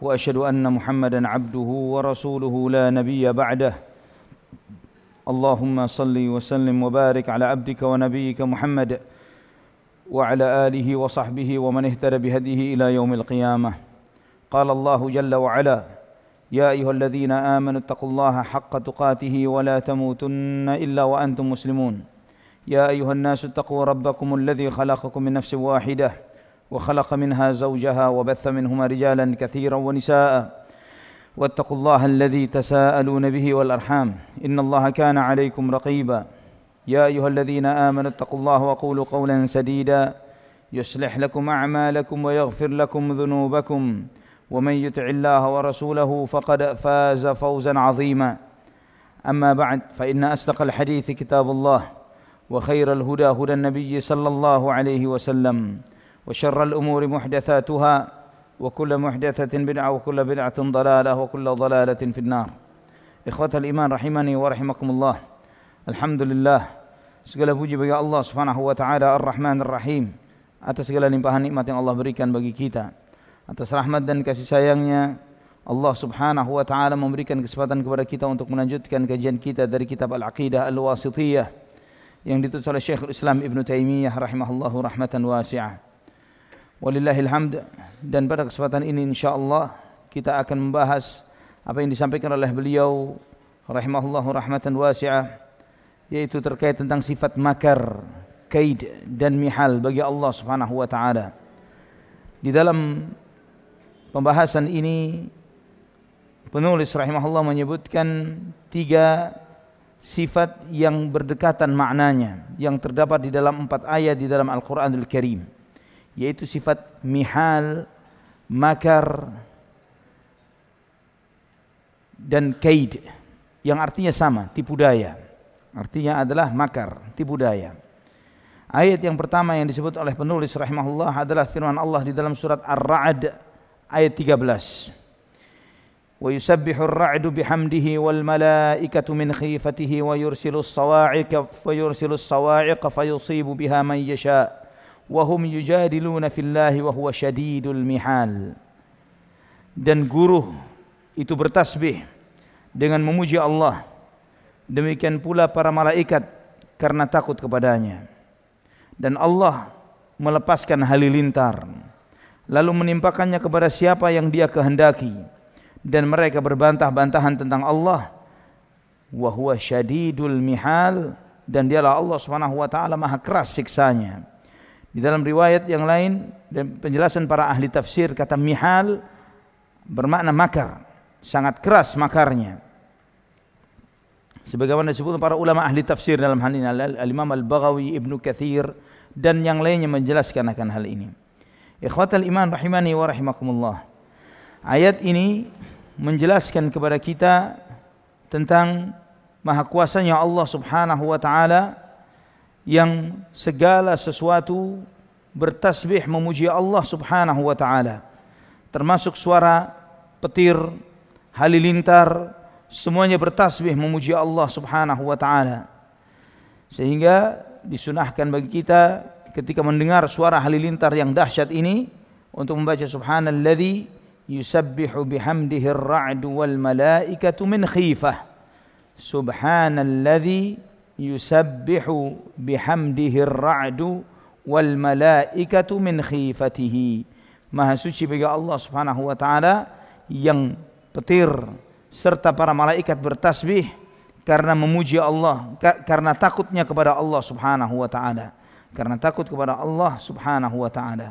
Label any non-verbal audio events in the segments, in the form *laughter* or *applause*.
واشهد ان محمدا عبده ورسوله لا نبي بعده اللهم صل وسلم وبارك على عبدك ونبيك محمد وعلى اله وصحبه ومن اهتدى بهديه الى يوم القيامه قال الله جل وعلا يا ايها الذين امنوا اتقوا الله حق تقاته ولا تموتن الا وانتم مسلمون يا ايها الناس اتقوا ربكم الذي خلقكم من نفس واحده وخلق منها زوجها وبث منهما رجالا كثيرا ونساء واتقوا الله الذي تساءلون به والارحام ان الله كان عليكم رقيبا يا ايها الذين امنوا اتقوا الله وقولوا قولا سديدا يصلح لكم اعمالكم ويغفر لكم ذنوبكم ومن يطع الله ورسوله فقد فاز فوزا عظيما اما بعد فان اصدق الحديث كتاب الله وخير الهدى هدى النبي صلى الله عليه وسلم وشر الأمور محدثاتها وكل محدثة بدعة وكل بدعة ضلالة وكل ضلالة في النار إخوة الإيمان رحمني ورحمكم الله الحمد لله segala puji bagi Allah Subhanahu wa taala Ar-Rahman Ar-Rahim atas segala limpahan nikmat yang Allah berikan bagi kita atas rahmat dan kasih sayangnya Allah Subhanahu wa taala memberikan kesempatan kepada kita untuk melanjutkan kajian kita dari kitab Al-Aqidah Al-Wasithiyah yang ditulis oleh Syekhul Islam Ibn Taimiyah rahimahullahu rahmatan wasi'ah Walillahil hamd dan pada kesempatan ini insyaallah kita akan membahas apa yang disampaikan oleh beliau rahimahullahu rahmatan wasi'ah yaitu terkait tentang sifat makar, kaid dan mihal bagi Allah Subhanahu wa taala. Di dalam pembahasan ini penulis rahimahullah menyebutkan tiga sifat yang berdekatan maknanya yang terdapat di dalam empat ayat di dalam Al-Qur'anul Karim yaitu sifat mihal, makar dan kaid yang artinya sama, tipu daya. Artinya adalah makar, tipu daya. Ayat yang pertama yang disebut oleh penulis rahimahullah adalah firman Allah di dalam surat Ar-Ra'd ayat 13. ويسبح الرعد بحمده والملائكة من خِيفَتِهِ ويرسل الصواعق فيرسل الصواعق فيصيب بها من يشاء Wahum yujadiluna fillahi wa huwa syadidul mihal dan guru itu bertasbih dengan memuji Allah demikian pula para malaikat karena takut kepadanya dan Allah melepaskan halilintar lalu menimpakannya kepada siapa yang dia kehendaki dan mereka berbantah-bantahan tentang Allah wa huwa syadidul mihal dan dialah Allah swt maha keras siksanya di dalam riwayat yang lain dan penjelasan para ahli tafsir kata mihal bermakna makar, sangat keras makarnya. Sebagaimana disebut para ulama ahli tafsir dalam hal ini Al-Imam Al-Baghawi, Ibnu Kathir dan yang lainnya menjelaskan akan hal ini. Ikhwatal iman rahimani wa rahimakumullah. Ayat ini menjelaskan kepada kita tentang maha kuasanya Allah Subhanahu wa taala yang segala sesuatu bertasbih memuji Allah Subhanahu wa taala. Termasuk suara petir, halilintar, semuanya bertasbih memuji Allah Subhanahu wa taala. Sehingga disunahkan bagi kita ketika mendengar suara halilintar yang dahsyat ini untuk membaca subhanalladzi yusabbihu bihamdihi ar-ra'du wal malaikatu min khifah. Subhanalladzi yusabbihu bihamdihi radu wal malaikatu min khifatihi. Maha suci bagi Allah Subhanahu wa taala yang petir serta para malaikat bertasbih karena memuji Allah karena takutnya kepada Allah Subhanahu wa taala. Karena takut kepada Allah Subhanahu wa taala.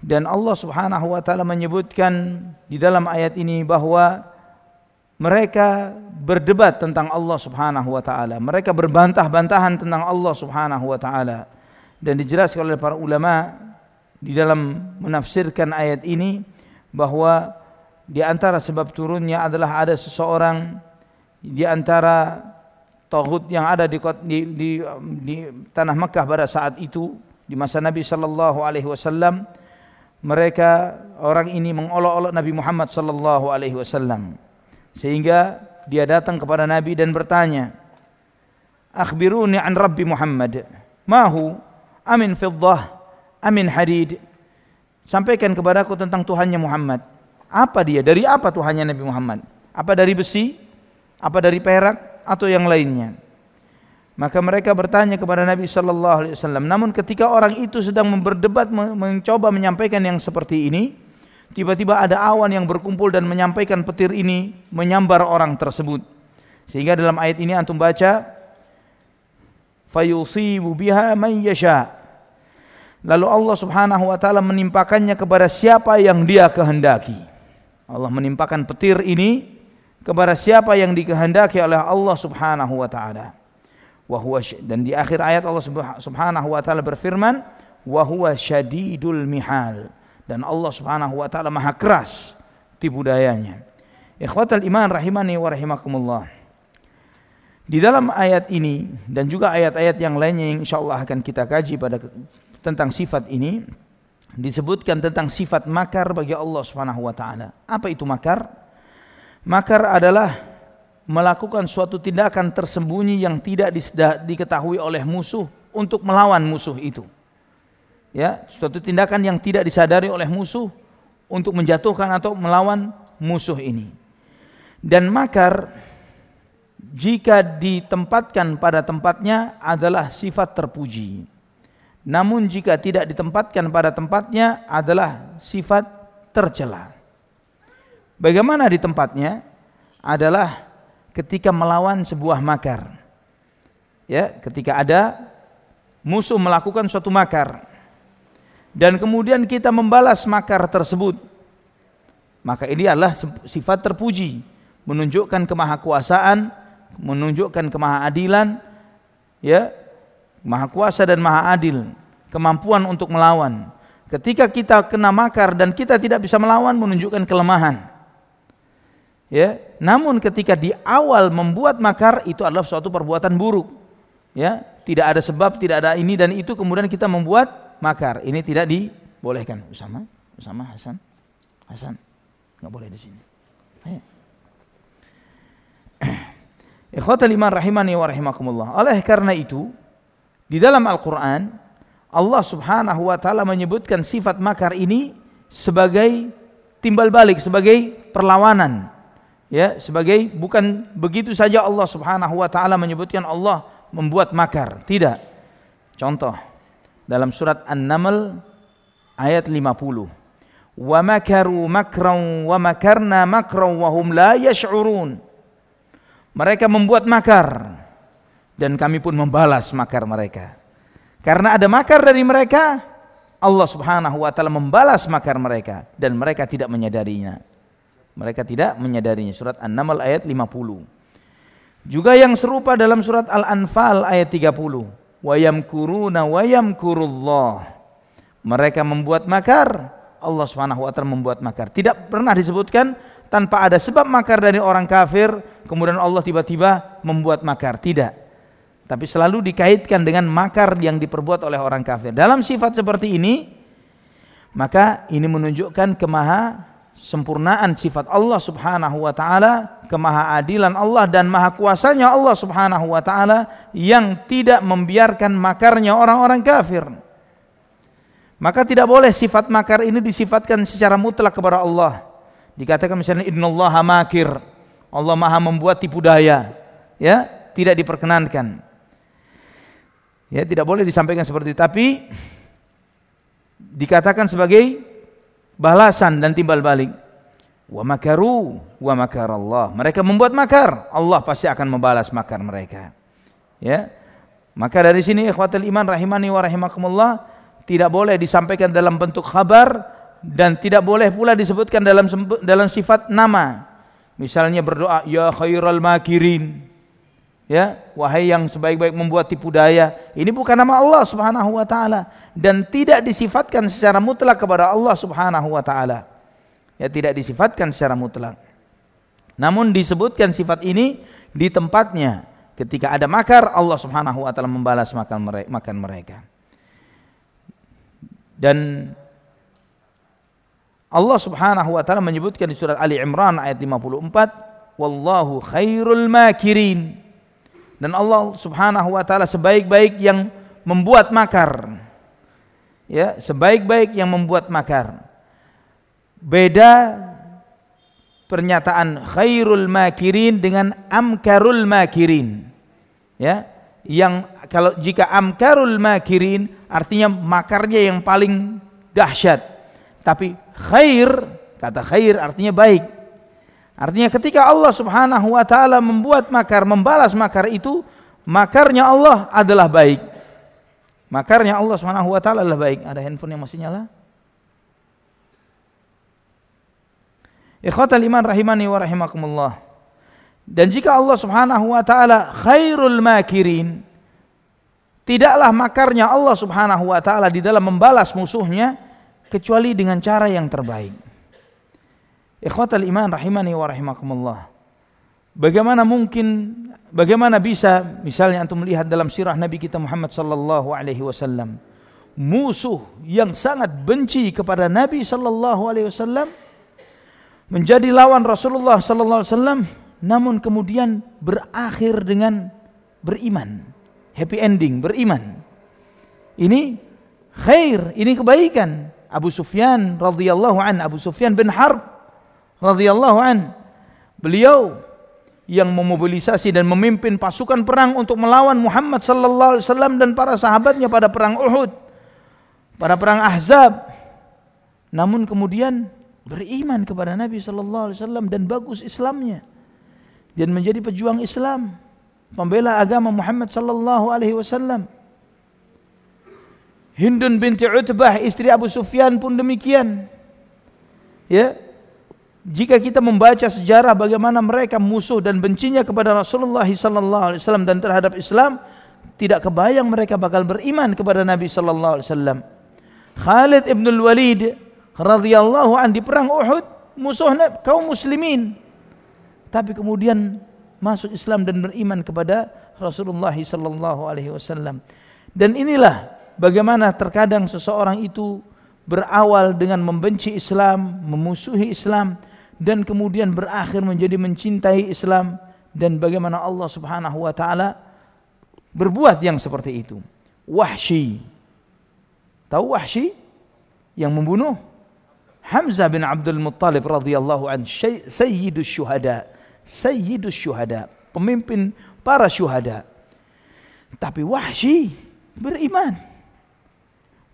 Dan Allah Subhanahu wa taala menyebutkan di dalam ayat ini bahwa mereka berdebat tentang Allah Subhanahu wa taala. Mereka berbantah-bantahan tentang Allah Subhanahu wa taala. Dan dijelaskan oleh para ulama di dalam menafsirkan ayat ini bahwa di antara sebab turunnya adalah ada seseorang di antara tagut yang ada di, di, di, di tanah Mekah pada saat itu di masa Nabi sallallahu alaihi wasallam mereka orang ini mengolok-olok Nabi Muhammad sallallahu alaihi wasallam sehingga dia datang kepada Nabi dan bertanya, "Akhbiruni an Rabbi Muhammad, mahu amin fiddah, amin hadid." Sampaikan kepadaku tentang Tuhannya Muhammad. Apa dia? Dari apa Tuhannya Nabi Muhammad? Apa dari besi? Apa dari perak atau yang lainnya? Maka mereka bertanya kepada Nabi Shallallahu Alaihi Wasallam. Namun ketika orang itu sedang berdebat mencoba menyampaikan yang seperti ini, tiba-tiba ada awan yang berkumpul dan menyampaikan petir ini menyambar orang tersebut. Sehingga dalam ayat ini antum baca fayusibu biha man yasha. Lalu Allah Subhanahu wa taala menimpakannya kepada siapa yang Dia kehendaki. Allah menimpakan petir ini kepada siapa yang dikehendaki oleh Allah Subhanahu wa taala. dan di akhir ayat Allah Subhanahu wa taala berfirman, "Wa huwa syadidul mihal." dan Allah Subhanahu wa taala maha keras di budayanya. Ikhwatal iman rahimani wa rahimakumullah. Di dalam ayat ini dan juga ayat-ayat yang lainnya yang insyaallah akan kita kaji pada tentang sifat ini disebutkan tentang sifat makar bagi Allah Subhanahu wa taala. Apa itu makar? Makar adalah melakukan suatu tindakan tersembunyi yang tidak diketahui oleh musuh untuk melawan musuh itu ya suatu tindakan yang tidak disadari oleh musuh untuk menjatuhkan atau melawan musuh ini dan makar jika ditempatkan pada tempatnya adalah sifat terpuji namun jika tidak ditempatkan pada tempatnya adalah sifat tercela bagaimana di tempatnya adalah ketika melawan sebuah makar ya ketika ada musuh melakukan suatu makar dan kemudian kita membalas makar tersebut maka ini adalah sifat terpuji menunjukkan kemahakuasaan menunjukkan kemahadilan, ya maha kuasa dan maha adil kemampuan untuk melawan ketika kita kena makar dan kita tidak bisa melawan menunjukkan kelemahan ya namun ketika di awal membuat makar itu adalah suatu perbuatan buruk ya tidak ada sebab tidak ada ini dan itu kemudian kita membuat makar. Ini tidak dibolehkan. Usama, Usama, Hasan, Hasan. Nggak boleh di sini. Ayo. *clears throat* Ikhwatal iman rahimani wa rahimakumullah. Oleh karena itu, di dalam Al-Quran, Allah subhanahu wa ta'ala menyebutkan sifat makar ini sebagai timbal balik, sebagai perlawanan. Ya, sebagai bukan begitu saja Allah subhanahu wa ta'ala menyebutkan Allah membuat makar. Tidak. Contoh, dalam surat An-Naml ayat 50. Wa makaru makran wa makarna makran wa hum la yash'urun. Mereka membuat makar dan kami pun membalas makar mereka. Karena ada makar dari mereka, Allah Subhanahu wa taala membalas makar mereka dan mereka tidak menyadarinya. Mereka tidak menyadarinya. Surat An-Naml ayat 50. Juga yang serupa dalam surat Al-Anfal ayat 30 wayamkuruna wayamkurullah. Mereka membuat makar, Allah swt membuat makar. Tidak pernah disebutkan tanpa ada sebab makar dari orang kafir, kemudian Allah tiba-tiba membuat makar. Tidak. Tapi selalu dikaitkan dengan makar yang diperbuat oleh orang kafir. Dalam sifat seperti ini, maka ini menunjukkan kemaha sempurnaan sifat Allah Subhanahu wa taala, kemahaadilan Allah dan maha kuasanya Allah Subhanahu wa taala yang tidak membiarkan makarnya orang-orang kafir. Maka tidak boleh sifat makar ini disifatkan secara mutlak kepada Allah. Dikatakan misalnya innallaha makir. Allah Maha membuat tipu daya. Ya, tidak diperkenankan. Ya, tidak boleh disampaikan seperti itu, tapi dikatakan sebagai balasan dan timbal balik. Wa makaru wa makar Allah. Mereka membuat makar, Allah pasti akan membalas makar mereka. Ya. Maka dari sini ikhwatul iman rahimani wa rahimakumullah tidak boleh disampaikan dalam bentuk khabar dan tidak boleh pula disebutkan dalam dalam sifat nama. Misalnya berdoa ya khairal makirin ya wahai yang sebaik-baik membuat tipu daya ini bukan nama Allah Subhanahu wa taala dan tidak disifatkan secara mutlak kepada Allah Subhanahu wa taala ya tidak disifatkan secara mutlak namun disebutkan sifat ini di tempatnya ketika ada makar Allah Subhanahu wa taala membalas makan mereka, makan mereka dan Allah Subhanahu wa taala menyebutkan di surat Ali Imran ayat 54 wallahu khairul makirin dan Allah Subhanahu wa taala sebaik-baik yang membuat makar. Ya, sebaik-baik yang membuat makar. Beda pernyataan khairul makirin dengan amkarul makirin. Ya, yang kalau jika amkarul makirin artinya makarnya yang paling dahsyat. Tapi khair kata khair artinya baik. Artinya ketika Allah Subhanahu wa taala membuat makar, membalas makar itu, makarnya Allah adalah baik. Makarnya Allah Subhanahu wa taala adalah baik. Ada handphone yang masih nyala? Ikhwatal iman rahimani wa rahimakumullah. Dan jika Allah Subhanahu wa taala khairul makirin, tidaklah makarnya Allah Subhanahu wa taala di dalam membalas musuhnya kecuali dengan cara yang terbaik. Ikhwatal iman rahimani wa rahimakumullah. Bagaimana mungkin bagaimana bisa misalnya antum melihat dalam sirah Nabi kita Muhammad sallallahu alaihi wasallam musuh yang sangat benci kepada Nabi sallallahu alaihi wasallam menjadi lawan Rasulullah sallallahu alaihi wasallam namun kemudian berakhir dengan beriman happy ending beriman ini khair ini kebaikan Abu Sufyan radhiyallahu an Abu Sufyan bin Harb radhiyallahu an. Beliau yang memobilisasi dan memimpin pasukan perang untuk melawan Muhammad sallallahu alaihi wasallam dan para sahabatnya pada perang Uhud, pada perang Ahzab. Namun kemudian beriman kepada Nabi sallallahu alaihi wasallam dan bagus Islamnya dan menjadi pejuang Islam, pembela agama Muhammad sallallahu alaihi wasallam. Hindun binti Utbah istri Abu Sufyan pun demikian. Ya, jika kita membaca sejarah bagaimana mereka musuh dan bencinya kepada Rasulullah sallallahu alaihi wasallam dan terhadap Islam, tidak kebayang mereka bakal beriman kepada Nabi sallallahu alaihi wasallam. Khalid ibn al-Walid radhiyallahu an di perang Uhud musuhnya kaum muslimin. Tapi kemudian masuk Islam dan beriman kepada Rasulullah sallallahu alaihi wasallam. Dan inilah bagaimana terkadang seseorang itu berawal dengan membenci Islam, memusuhi Islam, dan kemudian berakhir menjadi mencintai Islam dan bagaimana Allah Subhanahu wa taala berbuat yang seperti itu. Wahsy. Tahu Wahsy yang membunuh Hamzah bin Abdul Muttalib radhiyallahu an sayyidus syuhada. Sayyidus syuhada, pemimpin para syuhada. Tapi Wahsy beriman.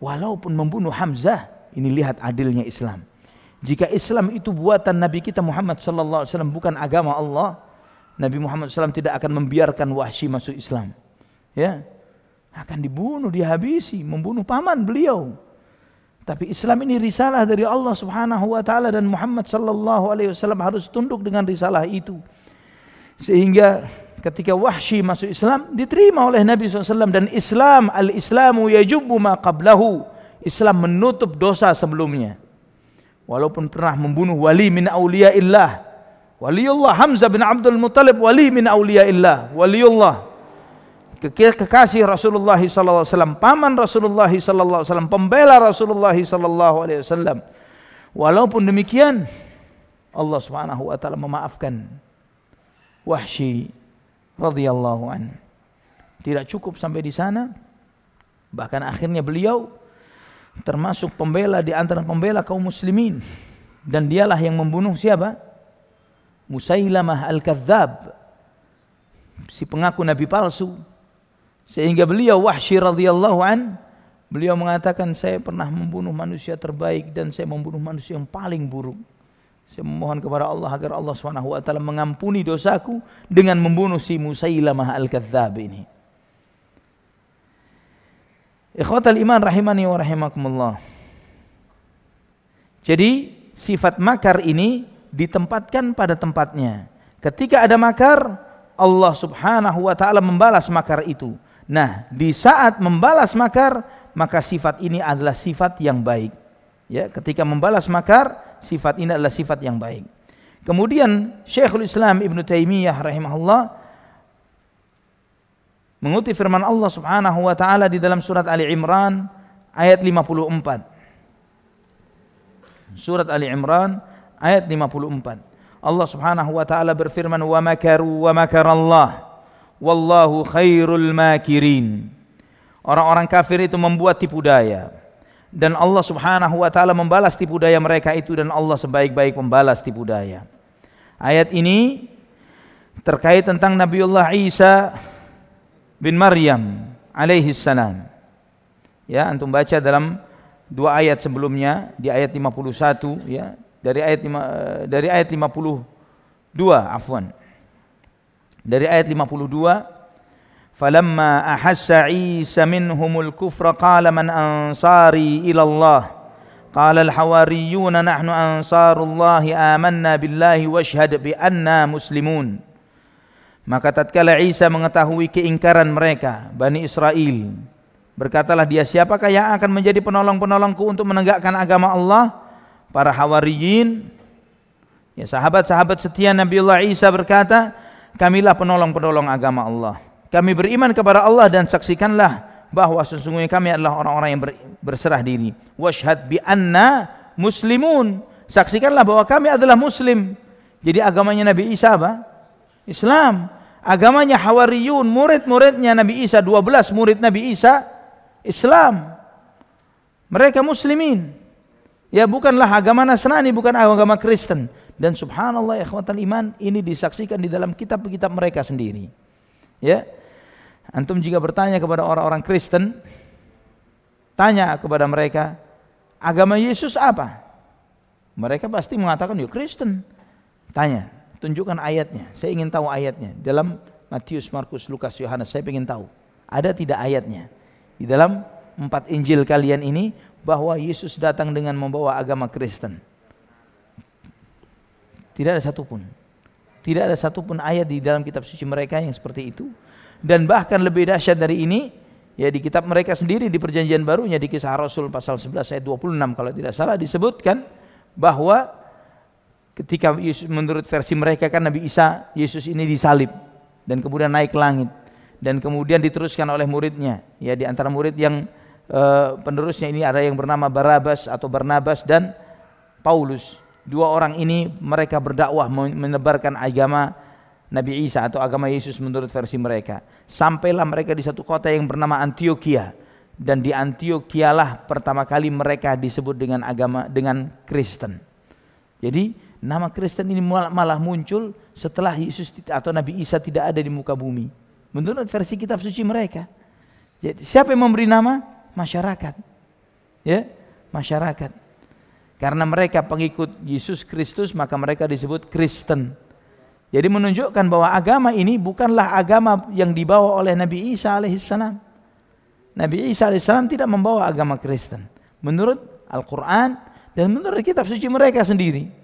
Walaupun membunuh Hamzah, ini lihat adilnya Islam. Jika Islam itu buatan Nabi kita Muhammad sallallahu alaihi wasallam bukan agama Allah, Nabi Muhammad SAW tidak akan membiarkan Wahsy masuk Islam. Ya. Akan dibunuh, dihabisi, membunuh paman beliau. Tapi Islam ini risalah dari Allah Subhanahu wa taala dan Muhammad sallallahu alaihi wasallam harus tunduk dengan risalah itu. Sehingga ketika Wahsy masuk Islam diterima oleh Nabi SAW dan Islam al-Islamu yajubbu ma qablahu. Islam menutup dosa sebelumnya walaupun pernah membunuh wali min auliyaillah waliullah Hamzah bin Abdul Muttalib wali min auliyaillah waliullah kekasih Rasulullah sallallahu alaihi wasallam paman Rasulullah sallallahu alaihi wasallam pembela Rasulullah sallallahu alaihi wasallam walaupun demikian Allah Subhanahu wa taala memaafkan Wahsy radhiyallahu an tidak cukup sampai di sana bahkan akhirnya beliau termasuk pembela di antara pembela kaum muslimin dan dialah yang membunuh siapa? Musailamah al-Kadzab si pengaku nabi palsu sehingga beliau Wahsy radhiyallahu an beliau mengatakan saya pernah membunuh manusia terbaik dan saya membunuh manusia yang paling buruk saya memohon kepada Allah agar Allah Swt. mengampuni dosaku dengan membunuh si Musailamah al-Kadzab ini Ikhwatal iman rahimani wa rahimakumullah. Jadi sifat makar ini ditempatkan pada tempatnya. Ketika ada makar, Allah Subhanahu wa taala membalas makar itu. Nah, di saat membalas makar, maka sifat ini adalah sifat yang baik. Ya, ketika membalas makar, sifat ini adalah sifat yang baik. Kemudian Syekhul Islam Ibn Taimiyah rahimahullah mengutip firman Allah Subhanahu wa taala di dalam surat Ali Imran ayat 54. Surat Ali Imran ayat 54. Allah Subhanahu wa taala berfirman wa makaru wa makarallah wallahu khairul makirin. Orang-orang kafir itu membuat tipu daya dan Allah Subhanahu wa taala membalas tipu daya mereka itu dan Allah sebaik-baik membalas tipu daya. Ayat ini terkait tentang Nabiullah Isa bin Maryam alaihi salam. Ya, antum baca dalam dua ayat sebelumnya di ayat 51 ya, dari ayat eh, dari ayat 52 afwan. Dari ayat 52 فلما أحس عيسى minhumul kufra قال man ansari إلى الله قال الحواريون نحن أنصار الله آمنا بالله واشهد بأننا مسلمون maka tatkala Isa mengetahui keingkaran mereka, Bani Israel, berkatalah dia siapakah yang akan menjadi penolong-penolongku untuk menegakkan agama Allah? Para Hawariyin, ya sahabat-sahabat setia Nabiullah Isa berkata, kamilah penolong-penolong agama Allah. Kami beriman kepada Allah dan saksikanlah bahwa sesungguhnya kami adalah orang-orang yang berserah diri. Washhad bi anna muslimun. Saksikanlah bahwa kami adalah muslim. Jadi agamanya Nabi Isa apa? Islam. Agamanya Hawariyun, murid-muridnya Nabi Isa 12 murid Nabi Isa Islam. Mereka muslimin. Ya bukanlah agama Nasrani, bukan agama Kristen. Dan subhanallah ikhwatal iman ini disaksikan di dalam kitab-kitab mereka sendiri. Ya. Antum jika bertanya kepada orang-orang Kristen, tanya kepada mereka, agama Yesus apa? Mereka pasti mengatakan, ya Kristen. Tanya, Tunjukkan ayatnya. Saya ingin tahu ayatnya. Dalam Matius, Markus, Lukas, Yohanes. Saya ingin tahu. Ada tidak ayatnya? Di dalam empat Injil kalian ini bahwa Yesus datang dengan membawa agama Kristen. Tidak ada satupun. Tidak ada satupun ayat di dalam kitab suci mereka yang seperti itu. Dan bahkan lebih dahsyat dari ini, ya di kitab mereka sendiri di perjanjian barunya di kisah Rasul pasal 11 ayat 26 kalau tidak salah disebutkan bahwa ketika Yesus menurut versi mereka kan Nabi Isa Yesus ini disalib dan kemudian naik ke langit dan kemudian diteruskan oleh muridnya ya di antara murid yang e, penerusnya ini ada yang bernama Barabas atau Barnabas dan Paulus dua orang ini mereka berdakwah menebarkan agama Nabi Isa atau agama Yesus menurut versi mereka sampailah mereka di satu kota yang bernama Antioquia dan di Antioquia lah pertama kali mereka disebut dengan agama dengan Kristen jadi Nama Kristen ini malah muncul setelah Yesus atau Nabi Isa tidak ada di muka bumi. Menurut versi kitab suci mereka. Jadi ya, siapa yang memberi nama? Masyarakat. Ya, masyarakat. Karena mereka pengikut Yesus Kristus maka mereka disebut Kristen. Jadi menunjukkan bahwa agama ini bukanlah agama yang dibawa oleh Nabi Isa alaihissalam. Nabi Isa alaihissalam tidak membawa agama Kristen. Menurut Al-Quran dan menurut kitab suci mereka sendiri.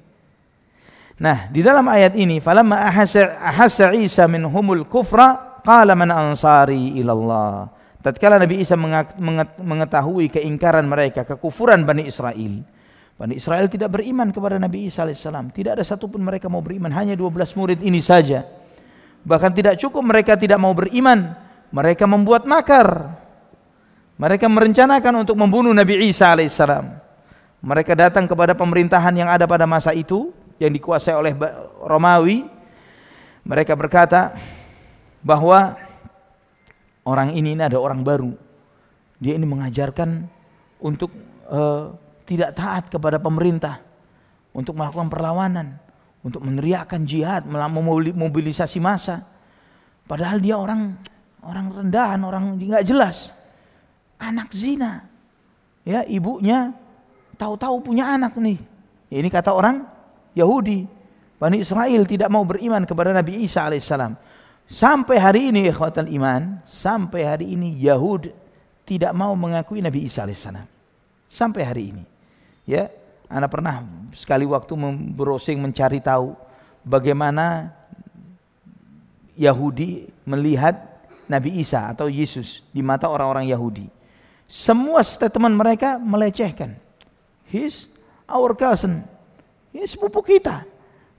Nah, di dalam ayat ini falamma ahasa ahasa Isa minhumul kufra qala man ansari ilallah. Tatkala Nabi Isa mengetahui keingkaran mereka, kekufuran Bani Israel. Bani Israel tidak beriman kepada Nabi Isa alaihissalam. Tidak ada satupun mereka mau beriman, hanya 12 murid ini saja. Bahkan tidak cukup mereka tidak mau beriman, mereka membuat makar. Mereka merencanakan untuk membunuh Nabi Isa alaihissalam. Mereka datang kepada pemerintahan yang ada pada masa itu, yang dikuasai oleh Romawi mereka berkata bahwa orang ini ini ada orang baru dia ini mengajarkan untuk uh, tidak taat kepada pemerintah untuk melakukan perlawanan untuk meneriakkan jihad memobilisasi massa padahal dia orang orang rendahan orang nggak jelas anak zina ya ibunya tahu-tahu punya anak nih ini kata orang Yahudi, Bani Israel tidak mau beriman kepada Nabi Isa alaihissalam. Sampai hari ini ikhwatal iman, sampai hari ini Yahud tidak mau mengakui Nabi Isa alaihissalam. Sampai hari ini. Ya, Anda pernah sekali waktu browsing mencari tahu bagaimana Yahudi melihat Nabi Isa atau Yesus di mata orang-orang Yahudi. Semua statement mereka melecehkan. His, our cousin. Ini ya, sepupu kita.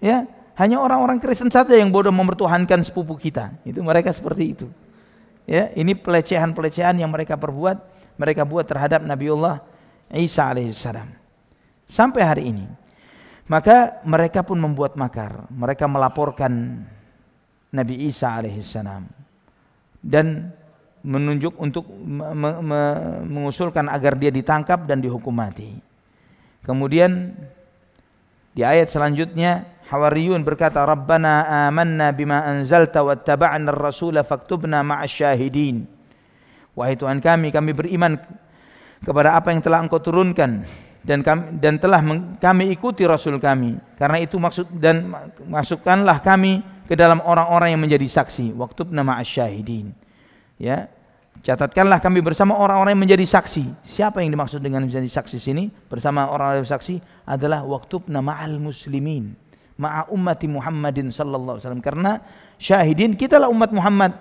Ya, hanya orang-orang Kristen saja yang bodoh mempertuhankan sepupu kita. Itu mereka seperti itu. Ya, ini pelecehan-pelecehan yang mereka perbuat, mereka buat terhadap Nabi Allah Isa alaihissalam. Sampai hari ini. Maka mereka pun membuat makar. Mereka melaporkan Nabi Isa alaihissalam dan menunjuk untuk mengusulkan agar dia ditangkap dan dihukum mati. Kemudian di ayat selanjutnya Hawariyun berkata, "Rabbana amanna bima anzalta wattaba'na ar-rasula faktubna ma'asyahidin. Wahai Tuhan kami, kami beriman kepada apa yang telah Engkau turunkan dan kami, dan telah meng, kami ikuti rasul kami. Karena itu maksud dan masukkanlah kami ke dalam orang-orang yang menjadi saksi. waktu nama asyahidin. Ya, Catatkanlah kami bersama orang-orang yang menjadi saksi. Siapa yang dimaksud dengan menjadi saksi sini? Bersama orang-orang yang saksi adalah waktu nama al muslimin. Ma'a ummati Muhammadin sallallahu alaihi wasallam. Karena syahidin kita kitalah umat Muhammad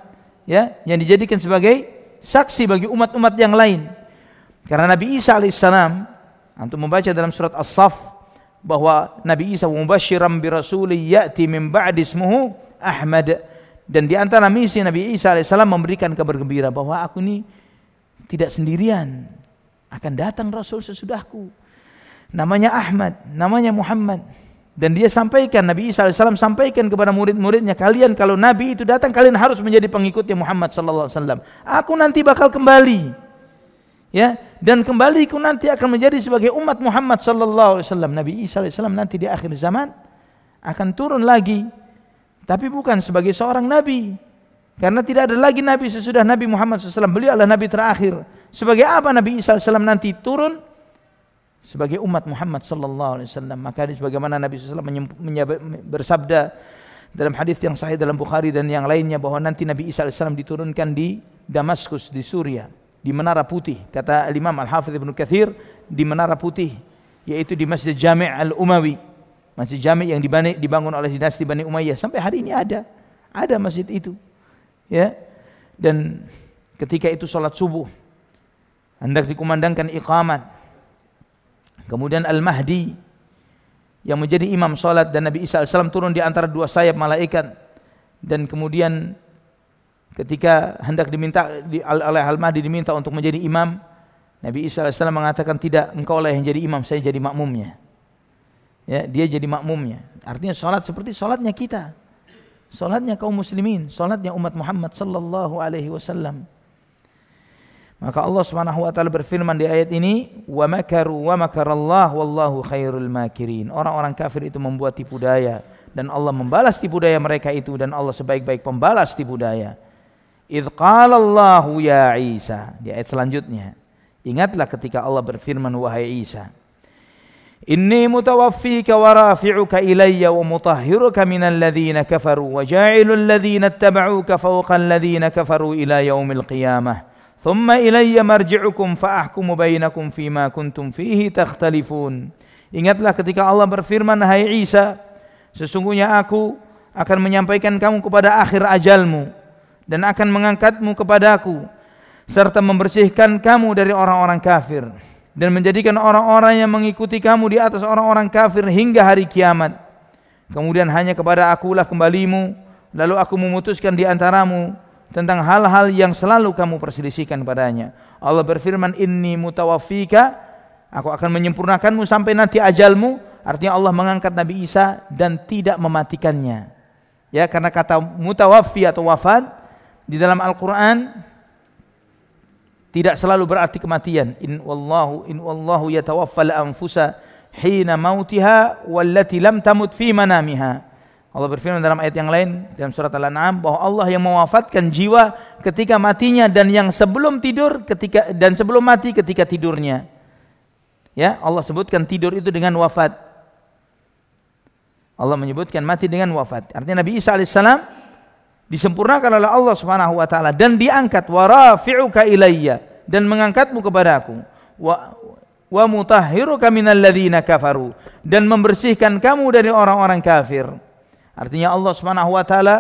ya yang dijadikan sebagai saksi bagi umat-umat yang lain. Karena Nabi Isa alaihissalam antum membaca dalam surat As-Saff bahwa Nabi Isa mubasyiran bi rasuli ya'ti min ba'di ismuhu Ahmad dan di antara misi Nabi Isa AS memberikan kabar gembira bahwa aku ini tidak sendirian. Akan datang Rasul sesudahku. Namanya Ahmad, namanya Muhammad. Dan dia sampaikan, Nabi Isa AS sampaikan kepada murid-muridnya, kalian kalau Nabi itu datang, kalian harus menjadi pengikutnya Muhammad SAW. Aku nanti bakal kembali. ya Dan kembali ku nanti akan menjadi sebagai umat Muhammad Sallallahu wasallam. Nabi Isa AS nanti di akhir zaman akan turun lagi tapi bukan sebagai seorang nabi. Karena tidak ada lagi nabi sesudah Nabi Muhammad SAW. Beliau adalah nabi terakhir. Sebagai apa Nabi Isa SAW nanti turun? Sebagai umat Muhammad Sallallahu Alaihi Wasallam. Maka sebagaimana Nabi SAW bersabda dalam hadis yang sahih dalam Bukhari dan yang lainnya bahwa nanti Nabi Isa alaihissalam diturunkan di Damaskus di Suria di Menara Putih kata Imam Al hafiz Ibnu Katsir di Menara Putih yaitu di Masjid Jami' Al Umawi Masjid Jami yang dibangun oleh dinasti Bani Umayyah sampai hari ini ada. Ada masjid itu. Ya. Dan ketika itu salat subuh hendak dikumandangkan iqamat. Kemudian Al-Mahdi yang menjadi imam salat dan Nabi Isa alaihi turun di antara dua sayap malaikat dan kemudian ketika hendak diminta di, oleh Al-Mahdi diminta untuk menjadi imam Nabi Isa alaihi mengatakan tidak engkau lah yang jadi imam saya jadi makmumnya ya dia jadi makmumnya. Artinya salat seperti salatnya kita. Salatnya kaum muslimin, salatnya umat Muhammad sallallahu alaihi wasallam. Maka Allah Subhanahu wa taala berfirman di ayat ini, "Wa makaru wa Allah wallahu khairul makirin." Orang-orang kafir itu membuat tipu daya dan Allah membalas tipu daya mereka itu dan Allah sebaik-baik pembalas tipu daya. Idz qalallahu ya Isa. Di ayat selanjutnya, ingatlah ketika Allah berfirman wahai Isa, Inni mutawaffika wa rafi'uka ilayya wa mutahhiruka minal ladhina kafaru wa ja'ilul ladhina attaba'uka fawqal ladhina kafaru ila yaumil qiyamah. Thumma ilayya marji'ukum fa'ahkumu bainakum fima kuntum fihi takhtalifun. Ingatlah ketika Allah berfirman, Hai Isa, sesungguhnya aku akan menyampaikan kamu kepada akhir ajalmu dan akan mengangkatmu kepadaku serta membersihkan kamu dari orang-orang kafir dan menjadikan orang-orang yang mengikuti kamu di atas orang-orang kafir hingga hari kiamat. Kemudian hanya kepada akulah kembalimu, lalu aku memutuskan di antaramu tentang hal-hal yang selalu kamu perselisihkan padanya. Allah berfirman, "Inni mutawaffika, aku akan menyempurnakanmu sampai nanti ajalmu." Artinya Allah mengangkat Nabi Isa dan tidak mematikannya. Ya, karena kata mutawaffi atau wafat di dalam Al-Qur'an tidak selalu berarti kematian in wallahu in wallahu yatawaffal anfusa hina mautiha wallati lam tamut fi manamiha Allah berfirman dalam ayat yang lain dalam surat Al-An'am bahwa Allah yang mewafatkan jiwa ketika matinya dan yang sebelum tidur ketika dan sebelum mati ketika tidurnya. Ya, Allah sebutkan tidur itu dengan wafat. Allah menyebutkan mati dengan wafat. Artinya Nabi Isa alaihissalam disempurnakan oleh Allah Subhanahu wa taala dan diangkat wa rafi'uka ilayya dan mengangkatmu kepadaku wa wa mutahhiruka minal ladzina kafaru dan membersihkan kamu dari orang-orang kafir. Artinya Allah Subhanahu wa taala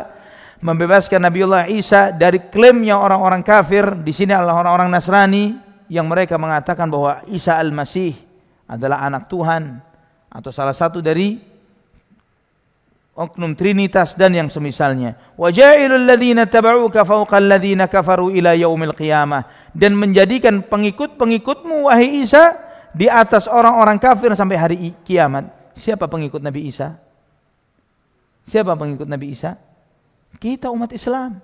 membebaskan Nabiullah Isa dari klaimnya orang-orang kafir di sini adalah orang-orang Nasrani yang mereka mengatakan bahwa Isa al-Masih adalah anak Tuhan atau salah satu dari oknum trinitas dan yang semisalnya. Wajailul ladzina tabauka fawqal ladzina kafaru ila yaumil qiyamah dan menjadikan pengikut-pengikutmu wahai Isa di atas orang-orang kafir sampai hari kiamat. Siapa pengikut Nabi Isa? Siapa pengikut Nabi Isa? Kita umat Islam.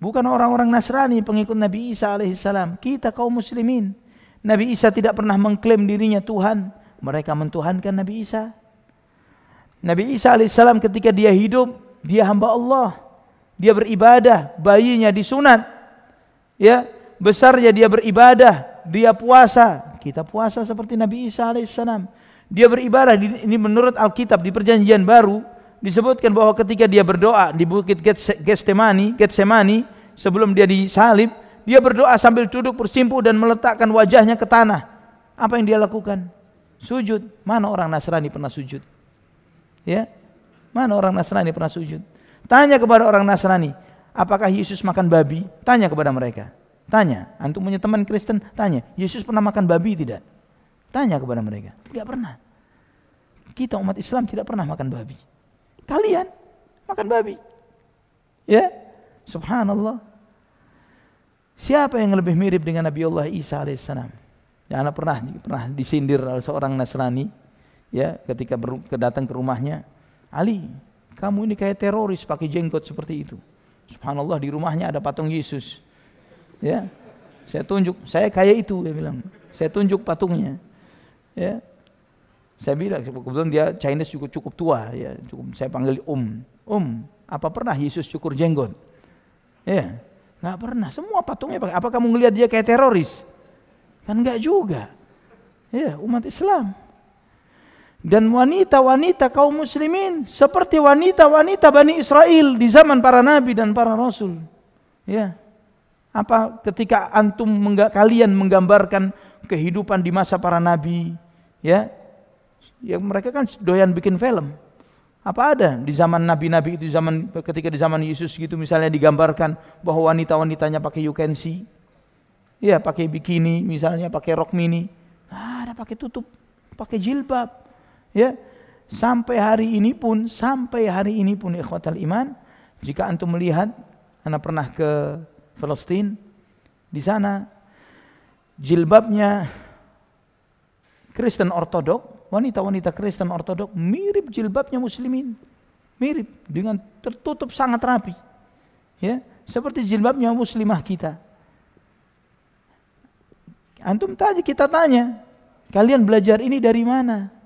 Bukan orang-orang Nasrani pengikut Nabi Isa salam Kita kaum muslimin. Nabi Isa tidak pernah mengklaim dirinya Tuhan. Mereka mentuhankan Nabi Isa. Nabi Isa alaihissalam ketika dia hidup, dia hamba Allah. Dia beribadah, bayinya disunat. Ya, besarnya dia beribadah, dia puasa. Kita puasa seperti Nabi Isa alaihissalam. Dia beribadah ini menurut Alkitab di Perjanjian Baru disebutkan bahwa ketika dia berdoa di bukit Getsemani, Getsemani sebelum dia disalib, dia berdoa sambil duduk bersimpuh dan meletakkan wajahnya ke tanah. Apa yang dia lakukan? Sujud. Mana orang Nasrani pernah sujud? Ya. Mana orang Nasrani pernah sujud? Tanya kepada orang Nasrani, apakah Yesus makan babi? Tanya kepada mereka. Tanya, antum punya teman Kristen, tanya, Yesus pernah makan babi tidak? Tanya kepada mereka. Tidak pernah. Kita umat Islam tidak pernah makan babi. Kalian makan babi. Ya? Subhanallah. Siapa yang lebih mirip dengan Nabi Allah Isa alaihissalam? Yang pernah pernah disindir oleh seorang Nasrani ya ketika kedatang ke rumahnya Ali kamu ini kayak teroris pakai jenggot seperti itu subhanallah di rumahnya ada patung Yesus ya saya tunjuk saya kayak itu dia bilang saya tunjuk patungnya ya saya bilang kebetulan dia Chinese cukup cukup tua ya cukup saya panggil um um apa pernah Yesus cukur jenggot ya nggak pernah semua patungnya pakai apa kamu ngelihat dia kayak teroris kan nggak juga ya umat Islam dan wanita-wanita kaum muslimin seperti wanita-wanita Bani Israel di zaman para nabi dan para rasul. Ya. Apa ketika antum mengga, kalian menggambarkan kehidupan di masa para nabi, ya. Ya mereka kan doyan bikin film. Apa ada di zaman nabi-nabi itu zaman ketika di zaman Yesus gitu misalnya digambarkan bahwa wanita-wanitanya pakai yukensi. Ya, pakai bikini misalnya, pakai rok mini. Ah, ada pakai tutup, pakai jilbab Ya, sampai hari ini pun, sampai hari ini pun ikhwatal iman, jika antum melihat, anda pernah ke Palestina, di sana jilbabnya Kristen Ortodok, wanita-wanita Kristen Ortodok mirip jilbabnya muslimin. Mirip dengan tertutup sangat rapi. Ya, seperti jilbabnya muslimah kita. Antum tanya, kita tanya, kalian belajar ini dari mana?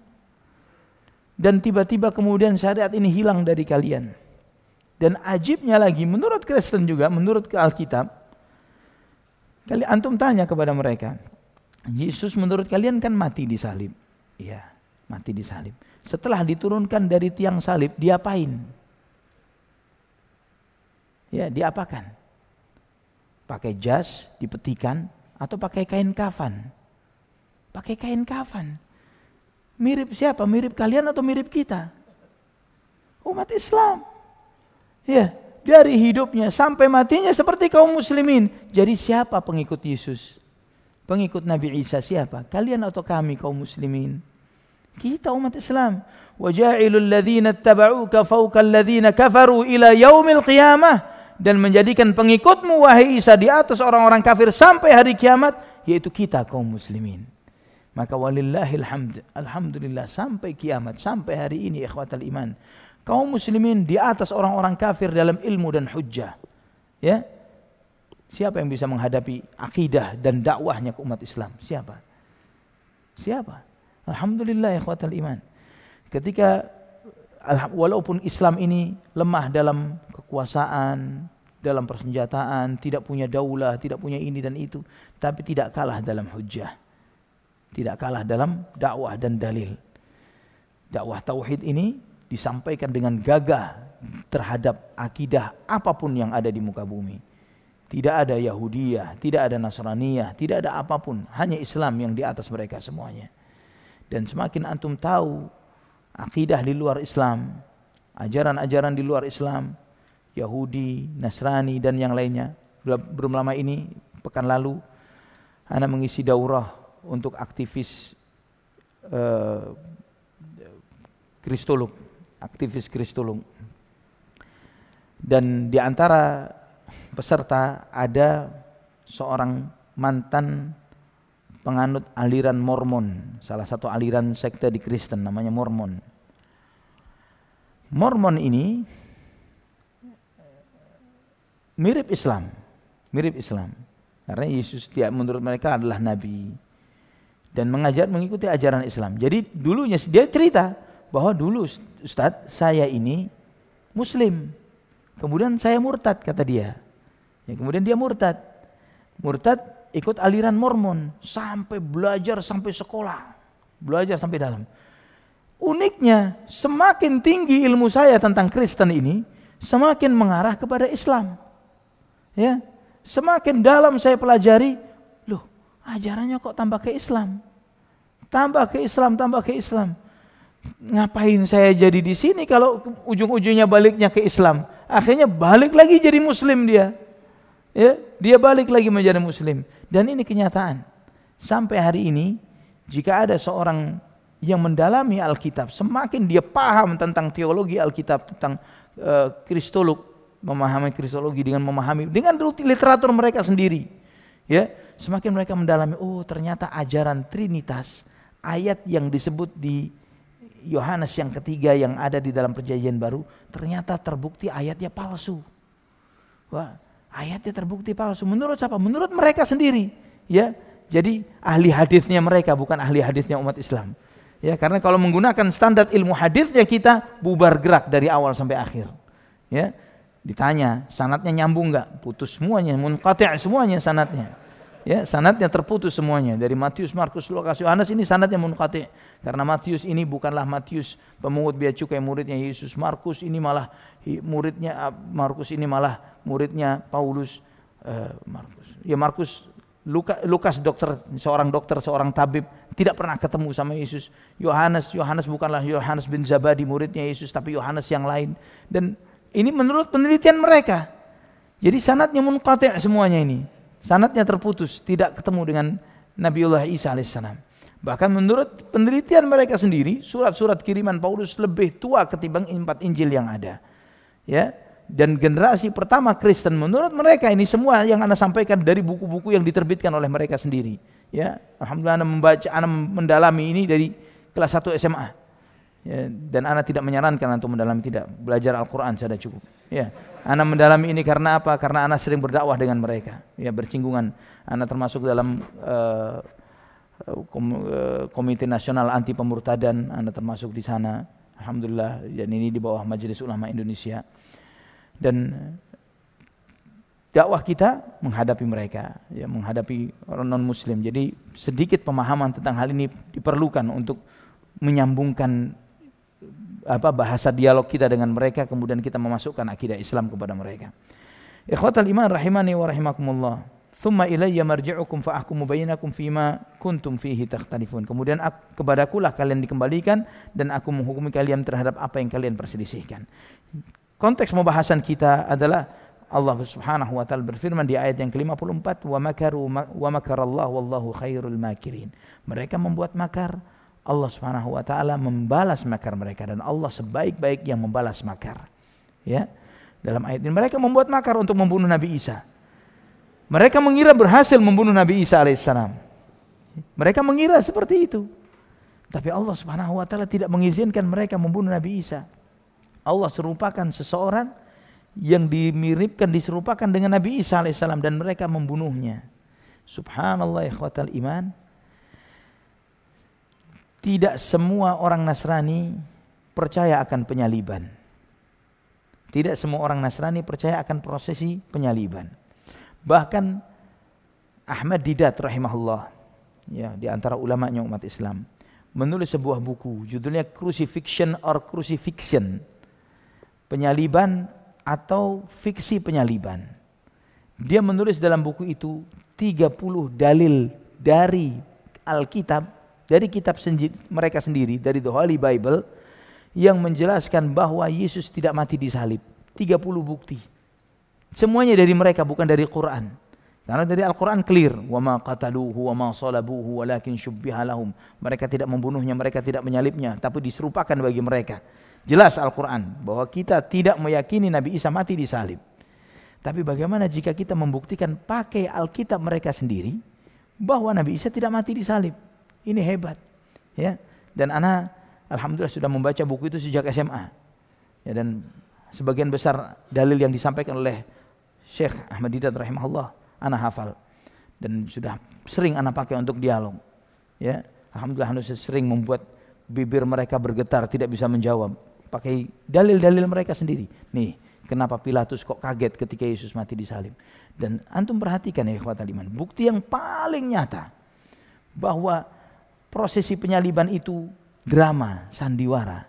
dan tiba-tiba kemudian syariat ini hilang dari kalian. Dan ajibnya lagi menurut Kristen juga, menurut Alkitab, kalian, antum tanya kepada mereka, Yesus menurut kalian kan mati di salib. Iya, mati di salib. Setelah diturunkan dari tiang salib, diapain? Ya, diapakan? Pakai jas, dipetikan, atau pakai kain kafan? Pakai kain kafan. Mirip siapa? Mirip kalian atau mirip kita? Umat Islam. Ya, dari hidupnya sampai matinya seperti kaum muslimin. Jadi siapa pengikut Yesus? Pengikut Nabi Isa siapa? Kalian atau kami kaum muslimin? Kita umat Islam. Waja'ilul ladzina ittaba'uka fawqa alladzina kafaru ila yaumil qiyamah dan menjadikan pengikutmu wahai Isa di atas orang-orang kafir sampai hari kiamat yaitu kita kaum muslimin. Maka walillahil hamd. Alhamdulillah sampai kiamat, sampai hari ini ikhwatal iman. Kaum muslimin di atas orang-orang kafir dalam ilmu dan hujah, Ya. Siapa yang bisa menghadapi akidah dan dakwahnya ke umat Islam? Siapa? Siapa? Alhamdulillah ikhwatal iman. Ketika walaupun Islam ini lemah dalam kekuasaan, dalam persenjataan, tidak punya daulah, tidak punya ini dan itu, tapi tidak kalah dalam hujah tidak kalah dalam dakwah dan dalil. Dakwah tauhid ini disampaikan dengan gagah terhadap akidah apapun yang ada di muka bumi. Tidak ada Yahudiyah, tidak ada Nasraniyah, tidak ada apapun. Hanya Islam yang di atas mereka semuanya. Dan semakin antum tahu akidah di luar Islam, ajaran-ajaran di luar Islam, Yahudi, Nasrani dan yang lainnya. Belum lama ini, pekan lalu, ana mengisi daurah untuk aktivis uh, aktivis Kristolog. Dan di antara peserta ada seorang mantan penganut aliran Mormon, salah satu aliran sekte di Kristen namanya Mormon. Mormon ini mirip Islam, mirip Islam. Karena Yesus tidak menurut mereka adalah nabi dan mengajar mengikuti ajaran Islam. Jadi dulunya dia cerita bahwa dulu Ustadz saya ini Muslim. Kemudian saya murtad kata dia. Ya, kemudian dia murtad. Murtad ikut aliran Mormon sampai belajar sampai sekolah. Belajar sampai dalam. Uniknya semakin tinggi ilmu saya tentang Kristen ini semakin mengarah kepada Islam. Ya, semakin dalam saya pelajari ajarannya kok tambah ke Islam. Tambah ke Islam, tambah ke Islam. Ngapain saya jadi di sini kalau ujung-ujungnya baliknya ke Islam? Akhirnya balik lagi jadi muslim dia. Ya, dia balik lagi menjadi muslim. Dan ini kenyataan. Sampai hari ini jika ada seorang yang mendalami Alkitab, semakin dia paham tentang teologi Alkitab, tentang uh, kristolog, memahami kristologi dengan memahami dengan literatur mereka sendiri. Ya, Semakin mereka mendalami, oh ternyata ajaran Trinitas, ayat yang disebut di Yohanes yang ketiga yang ada di dalam perjanjian baru, ternyata terbukti ayatnya palsu. Wah, ayatnya terbukti palsu. Menurut siapa? Menurut mereka sendiri. Ya, jadi ahli hadisnya mereka bukan ahli hadisnya umat Islam. Ya, karena kalau menggunakan standar ilmu hadisnya kita bubar gerak dari awal sampai akhir. Ya. Ditanya, sanatnya nyambung nggak? Putus semuanya, munqati' semuanya sanatnya ya sanatnya terputus semuanya dari Matius, Markus, Lukas, Yohanes ini sanatnya munqati karena Matius ini bukanlah Matius pemungut biaya cukai muridnya Yesus, Markus ini malah muridnya ah, Markus ini malah muridnya Paulus eh, Markus. Ya Markus Luka, Lukas dokter seorang dokter seorang tabib tidak pernah ketemu sama Yesus. Yohanes Yohanes bukanlah Yohanes bin Zabadi muridnya Yesus tapi Yohanes yang lain dan ini menurut penelitian mereka. Jadi sanatnya munqati semuanya ini sanatnya terputus, tidak ketemu dengan Nabiullah Isa alaihissalam. Bahkan menurut penelitian mereka sendiri, surat-surat kiriman Paulus lebih tua ketimbang empat Injil yang ada. Ya, dan generasi pertama Kristen menurut mereka ini semua yang anda sampaikan dari buku-buku yang diterbitkan oleh mereka sendiri. Ya, alhamdulillah anda membaca, anda mendalami ini dari kelas 1 SMA. Ya, dan anda tidak menyarankan untuk mendalami tidak belajar Al-Quran sudah cukup. Ya, Anak mendalami ini karena apa? Karena anak sering berdakwah dengan mereka. Ya bercinggungan. Anak termasuk dalam uh, Komite Nasional Anti Pemurtadan. Anak termasuk di sana. Alhamdulillah. Dan ini di bawah Majelis Ulama Indonesia. Dan dakwah kita menghadapi mereka, ya menghadapi orang non Muslim. Jadi sedikit pemahaman tentang hal ini diperlukan untuk menyambungkan apa bahasa dialog kita dengan mereka kemudian kita memasukkan akidah Islam kepada mereka. Ikhwatal iman rahimani wa rahimakumullah. Thumma ilayya marji'ukum fa ahkumu bainakum fima kuntum fihi takhtalifun. Kemudian aku, kepadakulah kalian dikembalikan dan aku menghukumi kalian terhadap apa yang kalian perselisihkan. Konteks pembahasan kita adalah Allah Subhanahu wa taala berfirman di ayat yang ke-54 wa makaru wa makarallahu wallahu khairul makirin. Mereka membuat makar Allah Subhanahu wa taala membalas makar mereka dan Allah sebaik-baik yang membalas makar. Ya. Dalam ayat ini mereka membuat makar untuk membunuh Nabi Isa. Mereka mengira berhasil membunuh Nabi Isa alaihissalam. Mereka mengira seperti itu. Tapi Allah Subhanahu wa taala tidak mengizinkan mereka membunuh Nabi Isa. Allah serupakan seseorang yang dimiripkan diserupakan dengan Nabi Isa alaihissalam dan mereka membunuhnya. Subhanallah ikhwatal iman tidak semua orang Nasrani percaya akan penyaliban. Tidak semua orang Nasrani percaya akan prosesi penyaliban. Bahkan Ahmad Didat rahimahullah, ya, di antara ulamanya umat Islam, menulis sebuah buku judulnya Crucifixion or Crucifixion. Penyaliban atau fiksi penyaliban. Dia menulis dalam buku itu 30 dalil dari Alkitab dari kitab senji, mereka sendiri dari The Holy Bible yang menjelaskan bahwa Yesus tidak mati di salib. 30 bukti. Semuanya dari mereka bukan dari Quran. Karena dari Al-Quran clear, وَمَا قَتَلُوهُ wa صَلَبُوهُ walakin شُبِّهَ lahum. Mereka tidak membunuhnya, mereka tidak menyalibnya, tapi diserupakan bagi mereka. Jelas Al-Quran bahwa kita tidak meyakini Nabi Isa mati di salib. Tapi bagaimana jika kita membuktikan pakai Alkitab mereka sendiri bahwa Nabi Isa tidak mati di salib? Ini hebat. Ya. Dan anak alhamdulillah sudah membaca buku itu sejak SMA. Ya, dan sebagian besar dalil yang disampaikan oleh Syekh Ahmad Didat rahimahullah anak hafal dan sudah sering anak pakai untuk dialog. Ya, alhamdulillah anak sering membuat bibir mereka bergetar tidak bisa menjawab pakai dalil-dalil mereka sendiri. Nih, kenapa Pilatus kok kaget ketika Yesus mati di salib? Dan antum perhatikan ya ikhwatal iman, bukti yang paling nyata bahwa prosesi penyaliban itu drama, sandiwara.